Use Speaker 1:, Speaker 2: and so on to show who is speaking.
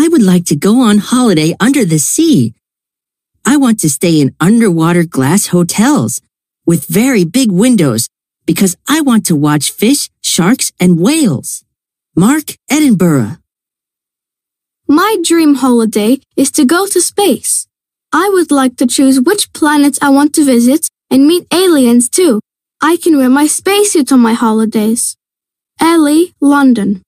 Speaker 1: I would like to go on holiday under the sea. I want to stay in underwater glass hotels with very big windows because I want to watch fish, sharks, and whales. Mark Edinburgh.
Speaker 2: My dream holiday is to go to space. I would like to choose which planets I want to visit and meet aliens too. I can wear my spacesuit on my holidays. Ellie, London.